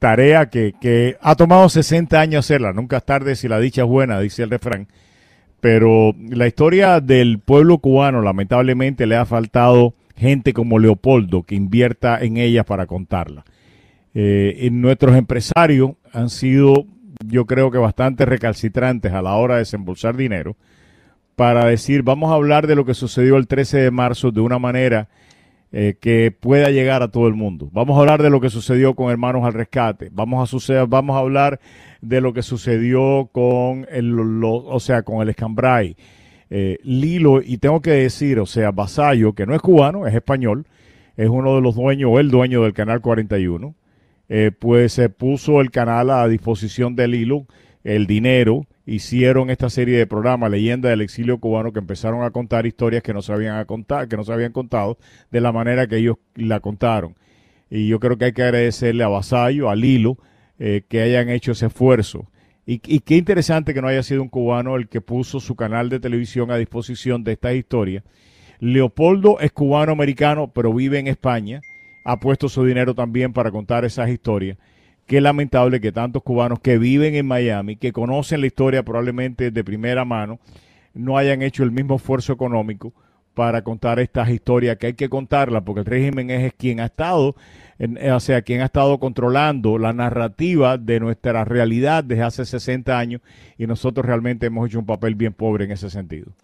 tarea que, ha tomado 60 años hacerla, nunca es tarde si la dicha es buena, dice el refrán, pero la historia del pueblo cubano lamentablemente le ha faltado gente como Leopoldo que invierta en ella para contarla. Eh, nuestros empresarios han sido, yo creo que bastante recalcitrantes a la hora de desembolsar dinero para decir, vamos a hablar de lo que sucedió el 13 de marzo de una manera eh, que pueda llegar a todo el mundo. Vamos a hablar de lo que sucedió con Hermanos al Rescate. Vamos a vamos a hablar de lo que sucedió con el, o sea, con el Escambray. Eh, Lilo, y tengo que decir, o sea, Basayo, que no es cubano, es español, es uno de los dueños o el dueño del canal 41, eh, pues se puso el canal a disposición de Lilo, el dinero hicieron esta serie de programas, Leyenda del Exilio Cubano, que empezaron a contar historias que no se habían, a contar, que no se contado de la manera que ellos la contaron. Y yo creo que hay que agradecerle a Basayo, a Lilo, eh, que hayan hecho ese esfuerzo. Y, y, qué interesante que no haya sido un cubano el que puso su canal de televisión a disposición de estas historias. Leopoldo es cubano-americano, pero vive en España. Ha puesto su dinero también para contar esas historias. Qué lamentable que tantos cubanos que viven en Miami, que conocen la historia probablemente de primera mano, no hayan hecho el mismo esfuerzo económico para contar estas historias que hay que contarlas, porque el régimen es, quien ha estado, eh, o sea, quien ha estado controlando la narrativa de nuestra realidad desde hace 60 años y nosotros realmente hemos hecho un papel bien pobre en ese sentido.